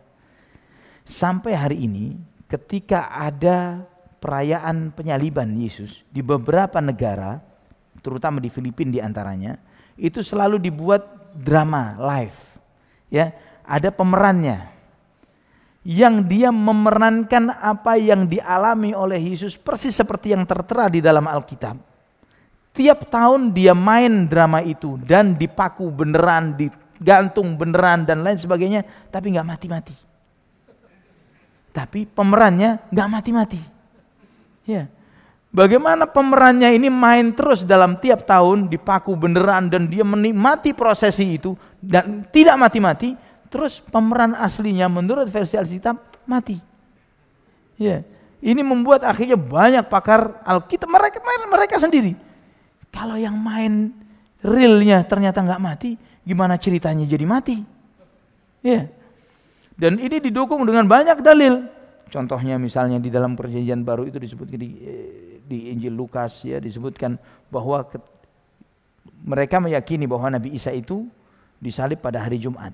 Sampai hari ini ketika ada perayaan penyaliban Yesus di beberapa negara, terutama di Filipina di antaranya, itu selalu dibuat drama live. Ya, ada pemerannya yang dia memerankan apa yang dialami oleh Yesus persis seperti yang tertera di dalam Alkitab Tiap tahun dia main drama itu dan dipaku beneran, digantung beneran dan lain sebagainya, tapi nggak mati-mati. Tapi pemerannya nggak mati-mati. Ya. Bagaimana pemerannya ini main terus dalam tiap tahun dipaku beneran dan dia menikmati prosesi itu dan tidak mati-mati, terus pemeran aslinya menurut versi Alkitab mati. Ya. Ini membuat akhirnya banyak pakar Alkitab mereka mereka sendiri kalau yang main realnya ternyata nggak mati, gimana ceritanya jadi mati? Ya. Yeah. Dan ini didukung dengan banyak dalil. Contohnya misalnya di dalam perjanjian baru itu disebutkan di, eh, di Injil Lukas ya disebutkan bahwa ke, mereka meyakini bahwa Nabi Isa itu disalib pada hari Jumat.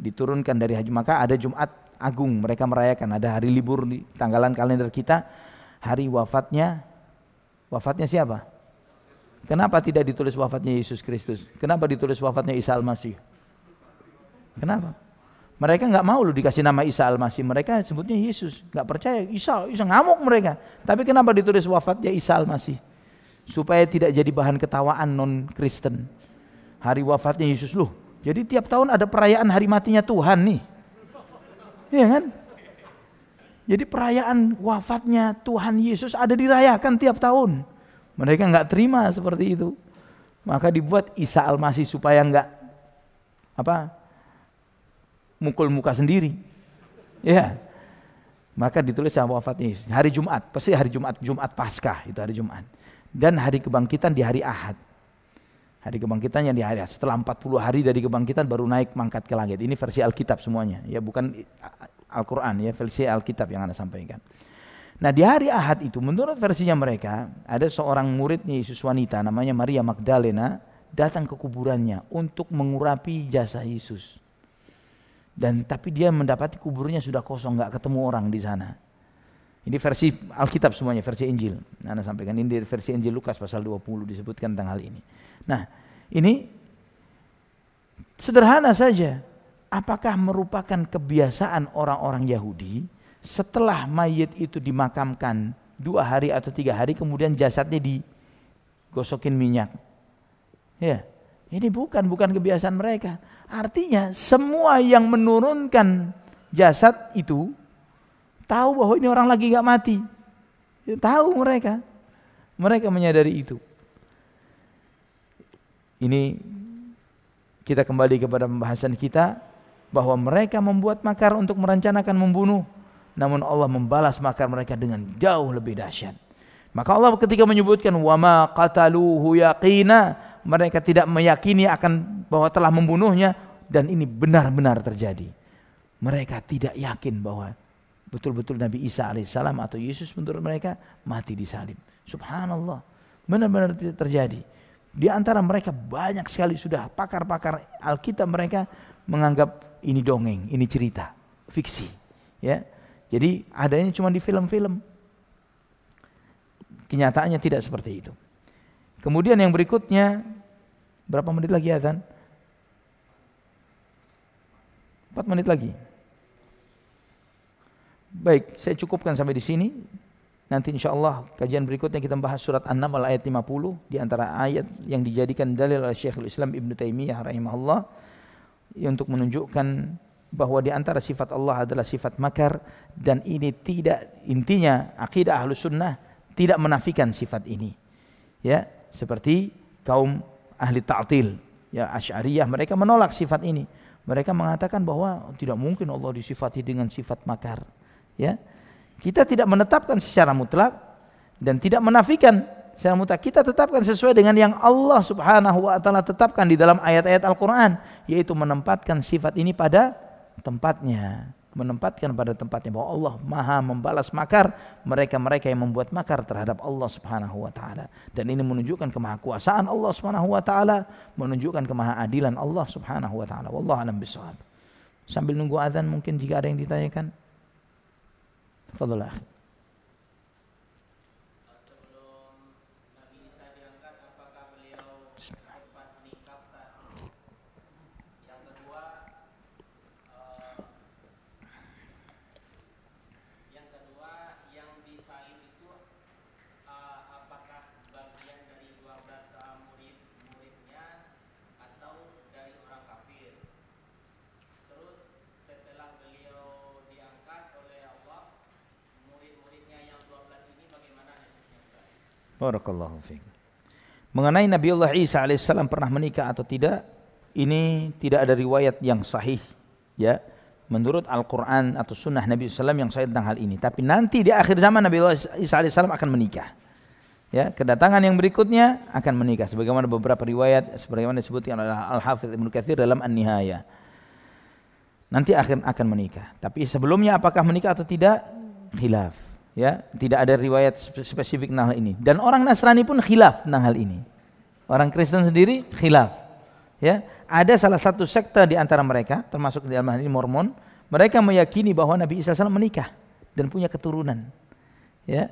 Diturunkan dari haji maka ada Jumat Agung mereka merayakan ada hari libur di tanggalan kalender kita hari wafatnya wafatnya siapa? Kenapa tidak ditulis wafatnya Yesus Kristus? Kenapa ditulis wafatnya Isa Al-Masih? Kenapa? Mereka nggak mau lu dikasih nama Isa Al-Masih. Mereka sebutnya Yesus. Nggak percaya Isa, Isa ngamuk mereka. Tapi kenapa ditulis wafatnya Isa Al-Masih? Supaya tidak jadi bahan ketawaan non Kristen. Hari wafatnya Yesus loh. Jadi tiap tahun ada perayaan hari matinya Tuhan nih. Iya kan? Jadi perayaan wafatnya Tuhan Yesus ada dirayakan tiap tahun. Mereka nggak terima seperti itu. Maka dibuat Isa Al-Masih supaya nggak apa mukul muka sendiri. Ya. Maka ditulis sama wafatnya hari Jumat, pasti hari Jumat, Jumat Paskah itu hari Jumat. Dan hari kebangkitan di hari Ahad. Hari kebangkitan yang di hari Ahad. Setelah 40 hari dari kebangkitan baru naik mangkat ke langit. Ini versi Alkitab semuanya, ya bukan eh, Al-Qur'an ya, versi Alkitab yang Anda sampaikan. Nah di hari Ahad itu menurut versinya mereka ada seorang muridnya Yesus wanita namanya Maria Magdalena datang ke kuburannya untuk mengurapi jasa Yesus. Dan tapi dia mendapati kuburnya sudah kosong nggak ketemu orang di sana. Ini versi Alkitab semuanya, versi Injil. Nah, Anda sampaikan ini dari versi Injil Lukas pasal 20 disebutkan tentang hal ini. Nah, ini sederhana saja. Apakah merupakan kebiasaan orang-orang Yahudi setelah mayit itu dimakamkan dua hari atau tiga hari kemudian jasadnya digosokin minyak. Ya, ini bukan bukan kebiasaan mereka. Artinya semua yang menurunkan jasad itu tahu bahwa ini orang lagi nggak mati. Ya, tahu mereka. Mereka menyadari itu. Ini kita kembali kepada pembahasan kita bahwa mereka membuat makar untuk merencanakan membunuh namun Allah membalas makar mereka dengan jauh lebih dahsyat. Maka Allah ketika menyebutkan wama qataluhu yaqina, mereka tidak meyakini akan bahwa telah membunuhnya dan ini benar-benar terjadi. Mereka tidak yakin bahwa betul-betul Nabi Isa alaihissalam atau Yesus menurut mereka mati di salib. Subhanallah. Benar-benar tidak terjadi. Di antara mereka banyak sekali sudah pakar-pakar Alkitab mereka menganggap ini dongeng, ini cerita, fiksi, ya. Jadi adanya cuma di film-film. Kenyataannya tidak seperti itu. Kemudian yang berikutnya, berapa menit lagi Adhan? Empat menit lagi. Baik, saya cukupkan sampai di sini. Nanti insya Allah kajian berikutnya kita bahas surat An-Naml ayat 50 di antara ayat yang dijadikan dalil oleh Syekhul Islam Ibn Taimiyah rahimahullah untuk menunjukkan bahwa di antara sifat Allah adalah sifat makar dan ini tidak intinya akidah ahlu sunnah tidak menafikan sifat ini ya seperti kaum ahli ta'til ya asyariyah mereka menolak sifat ini mereka mengatakan bahwa tidak mungkin Allah disifati dengan sifat makar ya kita tidak menetapkan secara mutlak dan tidak menafikan secara mutlak kita tetapkan sesuai dengan yang Allah Subhanahu wa taala tetapkan di dalam ayat-ayat Al-Qur'an yaitu menempatkan sifat ini pada tempatnya menempatkan pada tempatnya bahwa Allah Maha membalas makar mereka-mereka yang membuat makar terhadap Allah Subhanahu wa taala. Dan ini menunjukkan kemahakuasaan Allah Subhanahu wa taala, menunjukkan kemahaadilan Allah Subhanahu wa taala. Wallahu alam bisawab. Sambil nunggu azan mungkin jika ada yang ditanyakan. Fadhlah. Barakallahu fiik. Mengenai Nabiullah Isa alaihissalam pernah menikah atau tidak, ini tidak ada riwayat yang sahih ya menurut Al-Quran atau sunnah Nabi SAW yang saya tentang hal ini. Tapi nanti di akhir zaman Nabi Allah Isa alaihissalam akan menikah. Ya, kedatangan yang berikutnya akan menikah. Sebagaimana beberapa riwayat, sebagaimana disebutkan oleh Al-Hafidh Ibn Kathir dalam An-Nihaya. Nanti akhir akan menikah. Tapi sebelumnya apakah menikah atau tidak? Khilaf ya tidak ada riwayat spesifik tentang hal ini dan orang Nasrani pun khilaf tentang hal ini orang Kristen sendiri khilaf ya ada salah satu sekte di antara mereka termasuk di dalam hal ini Mormon mereka meyakini bahwa Nabi Isa SAW menikah dan punya keturunan ya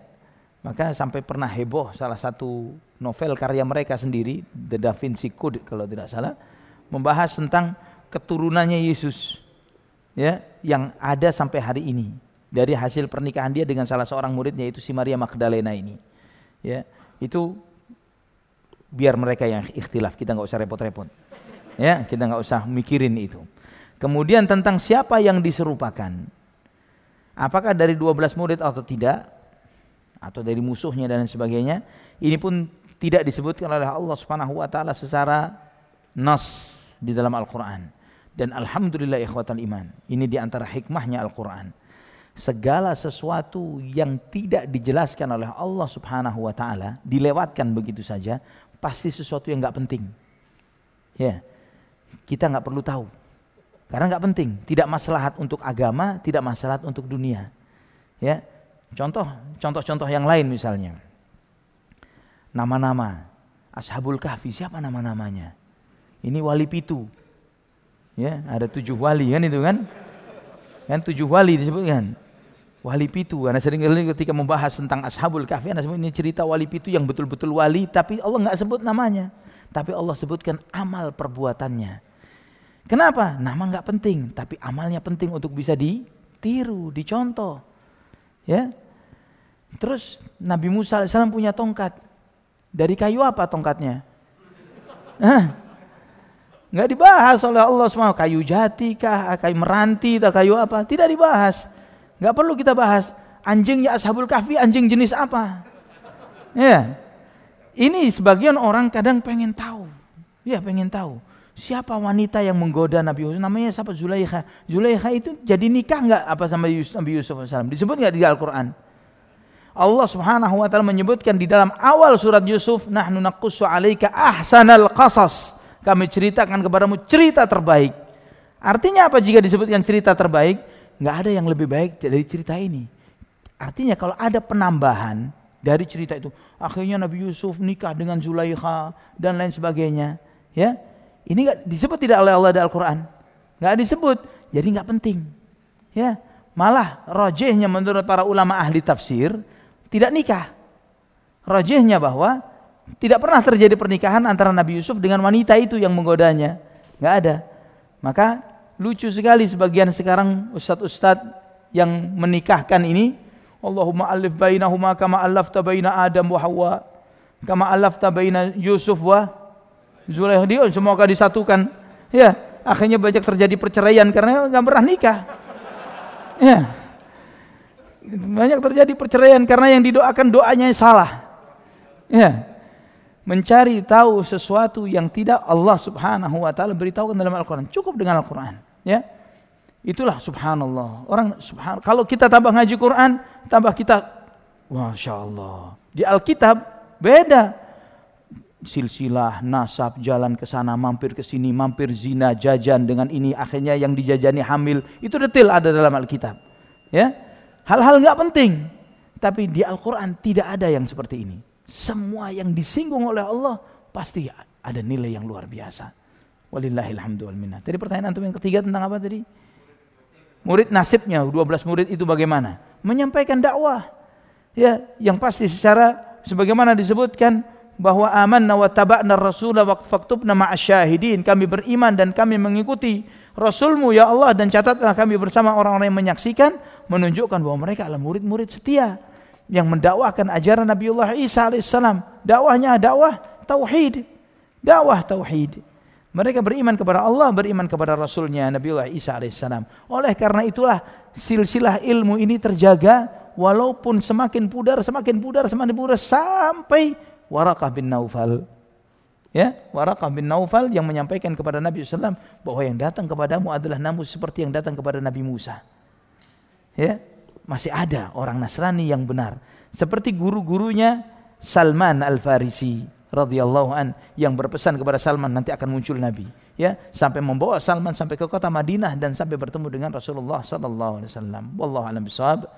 maka sampai pernah heboh salah satu novel karya mereka sendiri The Da Vinci Code kalau tidak salah membahas tentang keturunannya Yesus ya yang ada sampai hari ini dari hasil pernikahan dia dengan salah seorang muridnya yaitu si Maria Magdalena ini. Ya, itu biar mereka yang ikhtilaf, kita nggak usah repot-repot. Ya, kita nggak usah mikirin itu. Kemudian tentang siapa yang diserupakan. Apakah dari 12 murid atau tidak? Atau dari musuhnya dan sebagainya? Ini pun tidak disebutkan oleh Allah Subhanahu wa taala secara nas di dalam Al-Qur'an. Dan alhamdulillah ikhwatal iman. Ini di antara hikmahnya Al-Qur'an segala sesuatu yang tidak dijelaskan oleh Allah Subhanahu wa taala dilewatkan begitu saja pasti sesuatu yang nggak penting. Ya. Kita nggak perlu tahu. Karena nggak penting, tidak maslahat untuk agama, tidak maslahat untuk dunia. Ya. Contoh contoh-contoh yang lain misalnya. Nama-nama Ashabul Kahfi siapa nama-namanya? Ini wali pitu. Ya, ada tujuh wali kan itu kan? Kan tujuh wali disebutkan wali pitu. Karena sering kali ketika membahas tentang ashabul kahfi, Anda ini cerita wali pitu yang betul-betul wali, tapi Allah nggak sebut namanya. Tapi Allah sebutkan amal perbuatannya. Kenapa? Nama nggak penting, tapi amalnya penting untuk bisa ditiru, dicontoh. Ya. Terus Nabi Musa as punya tongkat. Dari kayu apa tongkatnya? Hah? Nggak dibahas oleh Allah SWT. Kayu jati kah, kayu meranti, atau kayu apa. Tidak dibahas. Nggak perlu kita bahas anjingnya Ashabul Kahfi anjing jenis apa. Ya. Ini sebagian orang kadang pengen tahu. Ya, pengen tahu. Siapa wanita yang menggoda Nabi Yusuf? Namanya siapa? Zulaikha. Zulaikha itu jadi nikah nggak apa sama Yusuf, Nabi Yusuf SAW? Disebut nggak di Al-Quran? Allah Subhanahu wa taala menyebutkan di dalam awal surat Yusuf, "Nahnu naqussu 'alaika ahsanal qasas." Kami ceritakan kepadamu cerita terbaik. Artinya apa jika disebutkan cerita terbaik? nggak ada yang lebih baik dari cerita ini. Artinya kalau ada penambahan dari cerita itu, akhirnya Nabi Yusuf nikah dengan Zulaikha dan lain sebagainya, ya. Ini nggak disebut tidak oleh Allah di Al-Qur'an. Nggak disebut. Jadi nggak penting. Ya, malah rojehnya menurut para ulama ahli tafsir tidak nikah. Rojehnya bahwa tidak pernah terjadi pernikahan antara Nabi Yusuf dengan wanita itu yang menggodanya. Nggak ada. Maka lucu sekali sebagian sekarang ustadz-ustadz yang menikahkan ini Allahumma alif bainahuma kama alafta baina Adam wa Hawa kama alafta baina Yusuf wa Zulaikha semoga disatukan ya akhirnya banyak terjadi perceraian karena nggak pernah nikah ya banyak terjadi perceraian karena yang didoakan doanya salah ya mencari tahu sesuatu yang tidak Allah Subhanahu wa taala beritahukan dalam Al-Qur'an cukup dengan Al-Qur'an ya itulah subhanallah orang subhan kalau kita tambah ngaji Quran tambah kita masya Allah di Alkitab beda silsilah nasab jalan ke sana mampir ke sini mampir zina jajan dengan ini akhirnya yang dijajani hamil itu detail ada dalam Alkitab ya hal-hal nggak penting tapi di Al-Quran tidak ada yang seperti ini semua yang disinggung oleh Allah pasti ada nilai yang luar biasa. Walillahilhamdu Tadi pertanyaan antum yang ketiga tentang apa tadi? Murid nasibnya 12 murid itu bagaimana? Menyampaikan dakwah. Ya, yang pasti secara sebagaimana disebutkan bahwa amanna wa taba'na rasula wa faktubna ma'asyahidin. Kami beriman dan kami mengikuti Rasulmu ya Allah dan catatlah kami bersama orang-orang yang menyaksikan menunjukkan bahwa mereka adalah murid-murid setia yang mendakwahkan ajaran Nabiullah Isa alaihissalam. Dakwahnya dakwah tauhid. Dakwah tauhid. Mereka beriman kepada Allah, beriman kepada Rasulnya Nabiullah Isa alaihissalam. Oleh karena itulah silsilah ilmu ini terjaga walaupun semakin pudar, semakin pudar, semakin pudar sampai Waraqah bin Naufal. Ya, Waraqah bin Naufal yang menyampaikan kepada Nabi SAW bahwa yang datang kepadamu adalah namu seperti yang datang kepada Nabi Musa. Ya, masih ada orang Nasrani yang benar. Seperti guru-gurunya Salman Al-Farisi radhiyallahu an yang berpesan kepada Salman nanti akan muncul Nabi ya sampai membawa Salman sampai ke kota Madinah dan sampai bertemu dengan Rasulullah sallallahu alaihi wasallam wallahu alam bisawab